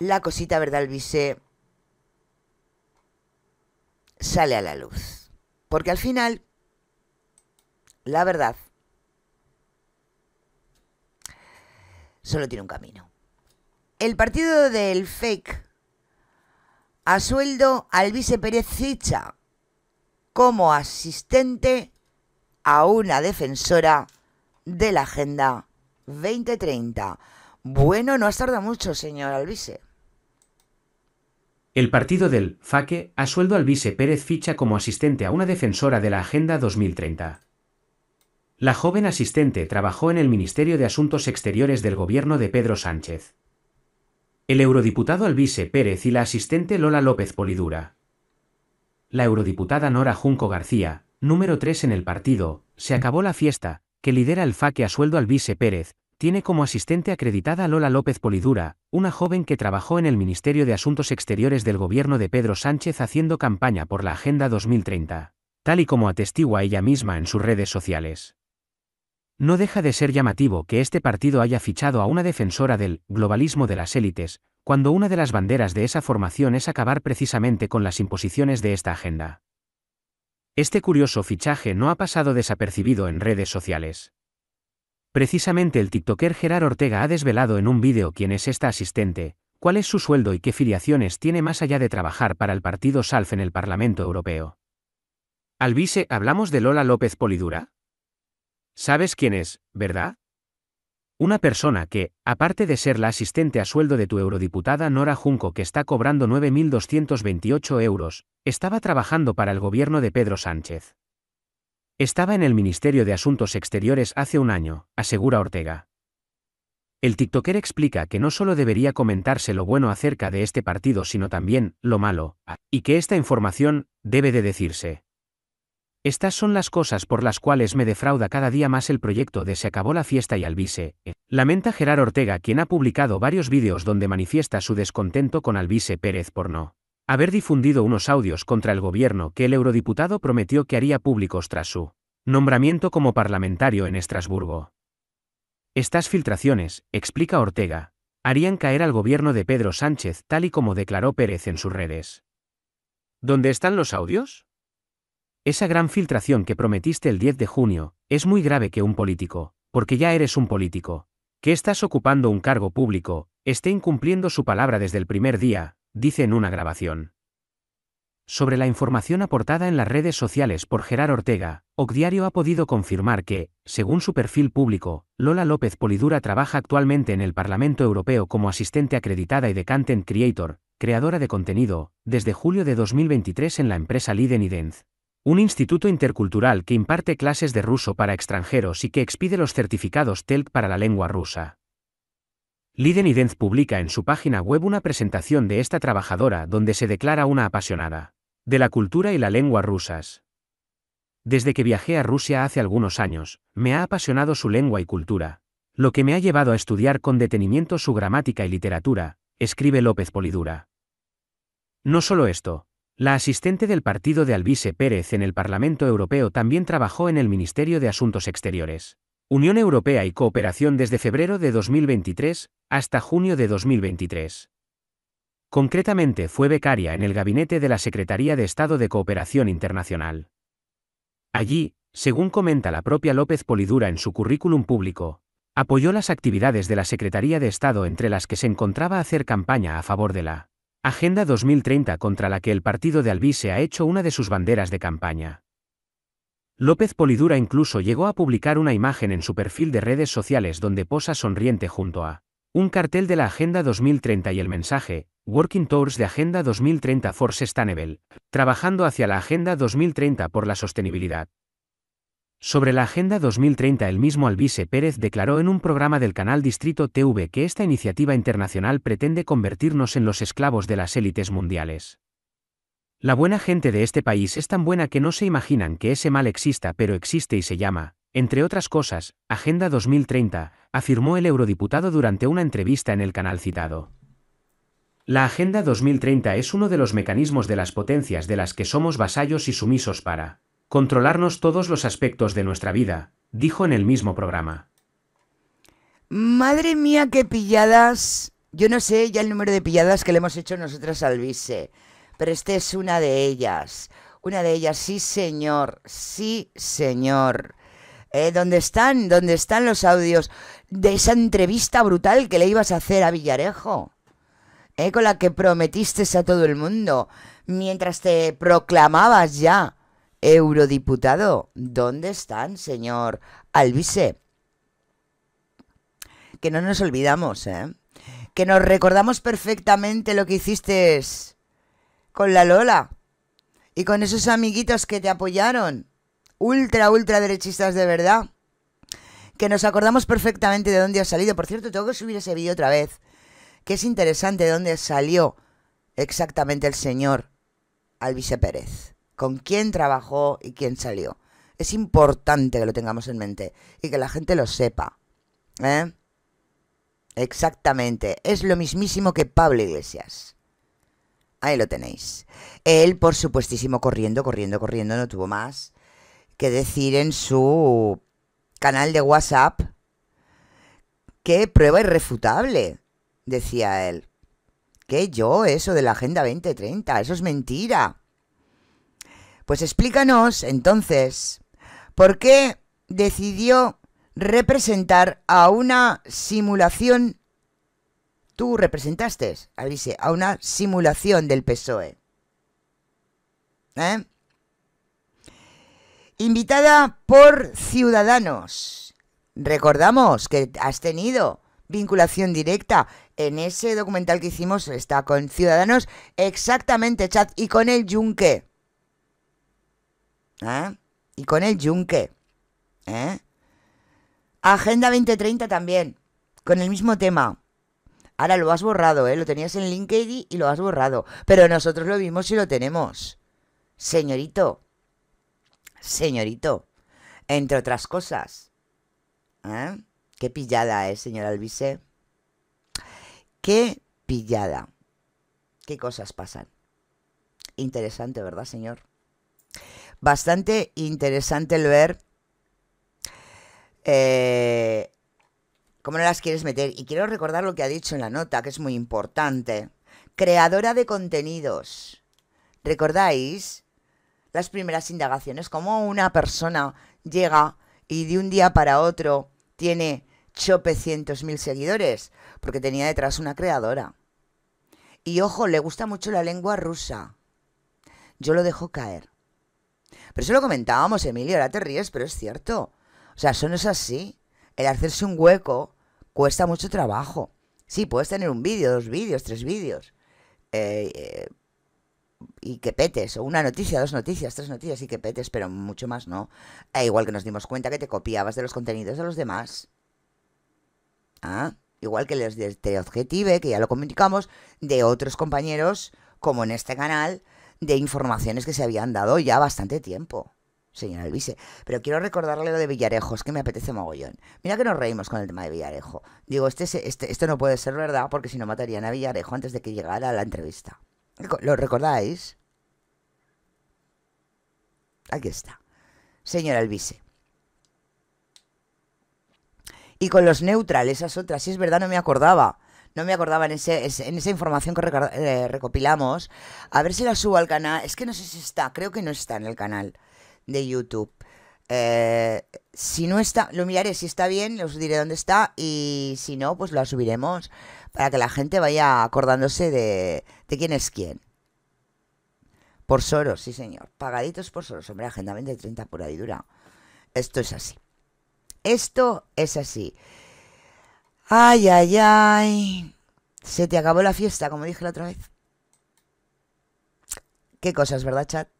la cosita Verdad vice sale a la luz. Porque al final, la verdad solo tiene un camino. El partido del fake ha sueldo al vice Pérez Cicha como asistente a una defensora de la Agenda 2030. Bueno, no has tardado mucho, señor Alvise. El partido del FAQue a sueldo Alvise Pérez ficha como asistente a una defensora de la Agenda 2030. La joven asistente trabajó en el Ministerio de Asuntos Exteriores del gobierno de Pedro Sánchez. El eurodiputado Alvise Pérez y la asistente Lola López Polidura. La eurodiputada Nora Junco García, número 3 en el partido, se acabó la fiesta, que lidera el FAQue a sueldo Alvise Pérez, tiene como asistente acreditada Lola López Polidura, una joven que trabajó en el Ministerio de Asuntos Exteriores del gobierno de Pedro Sánchez haciendo campaña por la Agenda 2030, tal y como atestigua ella misma en sus redes sociales. No deja de ser llamativo que este partido haya fichado a una defensora del globalismo de las élites, cuando una de las banderas de esa formación es acabar precisamente con las imposiciones de esta agenda. Este curioso fichaje no ha pasado desapercibido en redes sociales. Precisamente el tiktoker Gerard Ortega ha desvelado en un vídeo quién es esta asistente, cuál es su sueldo y qué filiaciones tiene más allá de trabajar para el partido SALF en el Parlamento Europeo. Alvise, ¿hablamos de Lola López Polidura? ¿Sabes quién es, verdad? Una persona que, aparte de ser la asistente a sueldo de tu eurodiputada Nora Junco que está cobrando 9.228 euros, estaba trabajando para el gobierno de Pedro Sánchez. Estaba en el Ministerio de Asuntos Exteriores hace un año, asegura Ortega. El TikToker explica que no solo debería comentarse lo bueno acerca de este partido, sino también lo malo, ah, y que esta información debe de decirse. Estas son las cosas por las cuales me defrauda cada día más el proyecto de Se acabó la fiesta y Albise. Eh, lamenta Gerard Ortega, quien ha publicado varios vídeos donde manifiesta su descontento con Albise Pérez por no haber difundido unos audios contra el gobierno que el eurodiputado prometió que haría públicos tras su nombramiento como parlamentario en Estrasburgo. Estas filtraciones, explica Ortega, harían caer al gobierno de Pedro Sánchez tal y como declaró Pérez en sus redes. ¿Dónde están los audios? Esa gran filtración que prometiste el 10 de junio, es muy grave que un político, porque ya eres un político, que estás ocupando un cargo público, esté incumpliendo su palabra desde el primer día, dice en una grabación. Sobre la información aportada en las redes sociales por Gerard Ortega, OcDiario ha podido confirmar que, según su perfil público, Lola López Polidura trabaja actualmente en el Parlamento Europeo como asistente acreditada y de Content Creator, creadora de contenido, desde julio de 2023 en la empresa Liden un instituto intercultural que imparte clases de ruso para extranjeros y que expide los certificados TELC para la lengua rusa. Liden y publica en su página web una presentación de esta trabajadora donde se declara una apasionada de la cultura y la lengua rusas. Desde que viajé a Rusia hace algunos años, me ha apasionado su lengua y cultura, lo que me ha llevado a estudiar con detenimiento su gramática y literatura, escribe López Polidura. No solo esto, la asistente del partido de Alvise Pérez en el Parlamento Europeo también trabajó en el Ministerio de Asuntos Exteriores, Unión Europea y Cooperación desde febrero de 2023, hasta junio de 2023. Concretamente fue becaria en el gabinete de la Secretaría de Estado de Cooperación Internacional. Allí, según comenta la propia López Polidura en su currículum público, apoyó las actividades de la Secretaría de Estado entre las que se encontraba hacer campaña a favor de la Agenda 2030 contra la que el partido de Albise ha hecho una de sus banderas de campaña. López Polidura incluso llegó a publicar una imagen en su perfil de redes sociales donde posa sonriente junto a un cartel de la Agenda 2030 y el mensaje, Working Tours de Agenda 2030 for Sustainable, trabajando hacia la Agenda 2030 por la sostenibilidad. Sobre la Agenda 2030 el mismo Albise Pérez declaró en un programa del canal Distrito TV que esta iniciativa internacional pretende convertirnos en los esclavos de las élites mundiales. La buena gente de este país es tan buena que no se imaginan que ese mal exista pero existe y se llama entre otras cosas, Agenda 2030, afirmó el eurodiputado durante una entrevista en el canal citado. La Agenda 2030 es uno de los mecanismos de las potencias de las que somos vasallos y sumisos para controlarnos todos los aspectos de nuestra vida, dijo en el mismo programa. Madre mía, qué pilladas. Yo no sé ya el número de pilladas que le hemos hecho nosotras al vice, pero esta es una de ellas. Una de ellas, sí señor, sí señor. Eh, ¿Dónde están, ¿Dónde están los audios de esa entrevista brutal que le ibas a hacer a Villarejo, eh, con la que prometiste a todo el mundo, mientras te proclamabas ya eurodiputado. ¿Dónde están, señor Albise? Que no nos olvidamos, ¿eh? Que nos recordamos perfectamente lo que hiciste con la Lola y con esos amiguitos que te apoyaron ultra, ultra derechistas de verdad, que nos acordamos perfectamente de dónde ha salido. Por cierto, tengo que subir ese vídeo otra vez, que es interesante de dónde salió exactamente el señor Alvise Pérez, con quién trabajó y quién salió. Es importante que lo tengamos en mente y que la gente lo sepa. ¿eh? Exactamente, es lo mismísimo que Pablo Iglesias. Ahí lo tenéis. Él, por supuestísimo, corriendo, corriendo, corriendo, no tuvo más que decir en su canal de WhatsApp que prueba irrefutable, decía él. que yo? Eso de la Agenda 2030, eso es mentira. Pues explícanos entonces, ¿por qué decidió representar a una simulación? Tú representaste, Alice, a una simulación del PSOE. ¿Eh? invitada por Ciudadanos. Recordamos que has tenido vinculación directa en ese documental que hicimos, está con Ciudadanos, exactamente, chat, y con el yunque. ¿Eh? Y con el yunque. ¿Eh? Agenda 2030 también, con el mismo tema. Ahora lo has borrado, ¿eh? Lo tenías en LinkedIn y lo has borrado. Pero nosotros lo vimos y lo tenemos. Señorito, señorito, entre otras cosas. ¿eh? Qué pillada, es, señor Albise? Qué pillada. Qué cosas pasan. Interesante, ¿verdad, señor? Bastante interesante el ver eh, cómo no las quieres meter. Y quiero recordar lo que ha dicho en la nota, que es muy importante. Creadora de contenidos. ¿Recordáis? las primeras indagaciones, como una persona llega y de un día para otro tiene chopecientos mil seguidores, porque tenía detrás una creadora. Y ojo, le gusta mucho la lengua rusa. Yo lo dejo caer. Pero eso lo comentábamos, Emilio, ahora te ríes, pero es cierto. O sea, eso no es así. El hacerse un hueco cuesta mucho trabajo. Sí, puedes tener un vídeo, dos vídeos, tres vídeos. eh, eh y que petes, o una noticia, dos noticias, tres noticias y que petes, pero mucho más no. Eh, igual que nos dimos cuenta que te copiabas de los contenidos de los demás. Ah, igual que les este objetive, que ya lo comunicamos, de otros compañeros, como en este canal, de informaciones que se habían dado ya bastante tiempo. Señora Elvise, pero quiero recordarle lo de Villarejo, es que me apetece mogollón. Mira que nos reímos con el tema de Villarejo. Digo, este, este, esto no puede ser verdad porque si no matarían a Villarejo antes de que llegara la entrevista. ¿Lo recordáis? Aquí está. Señora Alvise. Y con los neutrales, esas otras, sí es verdad, no me acordaba. No me acordaba en, ese, esa información que eh, recopilamos. A ver si la subo al canal. Es que no sé si está, creo que no está en el canal de YouTube. Eh, si no está, lo miraré. Si está bien, os diré dónde está. Y si no, pues la subiremos para que la gente vaya acordándose de, quién es quién. Por Soros, sí señor. Pagaditos por Soros. Hombre, agenda de 30 pura y dura. Esto es así. Esto es así. Ay, ay, ay. Se te acabó la fiesta, como dije la otra vez. Qué cosas, ¿verdad, chat?